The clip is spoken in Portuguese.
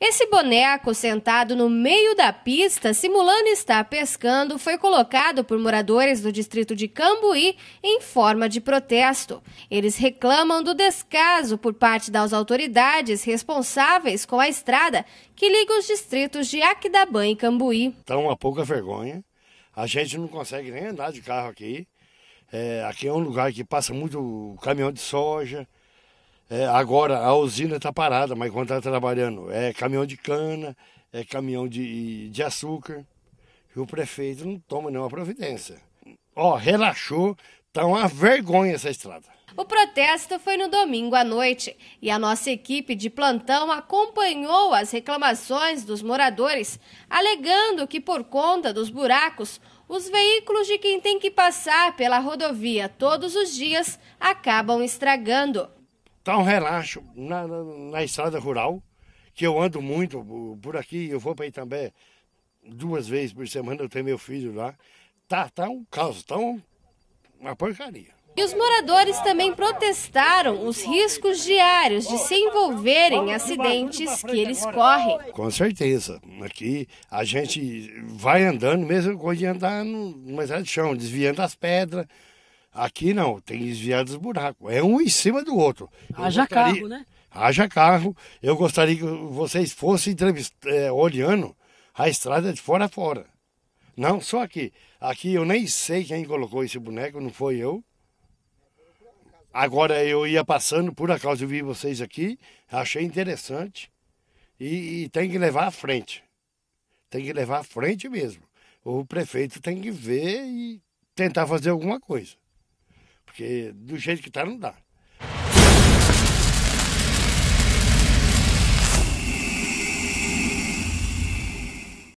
Esse boneco sentado no meio da pista, simulando estar pescando, foi colocado por moradores do distrito de Cambuí em forma de protesto. Eles reclamam do descaso por parte das autoridades responsáveis com a estrada que liga os distritos de Aquidabã e Cambuí. Então, uma pouca vergonha. A gente não consegue nem andar de carro aqui. É, aqui é um lugar que passa muito caminhão de soja, é, agora a usina está parada, mas quando está trabalhando, é caminhão de cana, é caminhão de, de açúcar. E o prefeito não toma nenhuma providência. Ó, relaxou, está uma vergonha essa estrada. O protesto foi no domingo à noite e a nossa equipe de plantão acompanhou as reclamações dos moradores, alegando que por conta dos buracos, os veículos de quem tem que passar pela rodovia todos os dias acabam estragando tá um relaxo na, na, na estrada rural, que eu ando muito por aqui, eu vou para Itambé duas vezes por semana, eu tenho meu filho lá. Tá, tá um caos, está uma porcaria. E os moradores também protestaram os riscos diários de se envolverem em acidentes que eles correm. Com certeza. Aqui a gente vai andando, mesmo coisa de andar numa estrada de chão, desviando as pedras, Aqui não, tem desviados buracos. É um em cima do outro. Eu Haja gostaria... carro, né? Haja carro. Eu gostaria que vocês fossem entrevist... É, olhando a estrada de fora a fora. Não, só aqui. Aqui eu nem sei quem colocou esse boneco, não foi eu. Agora eu ia passando, por acaso eu vi vocês aqui, achei interessante. E, e tem que levar à frente. Tem que levar à frente mesmo. O prefeito tem que ver e tentar fazer alguma coisa. Porque do jeito que tá, não dá.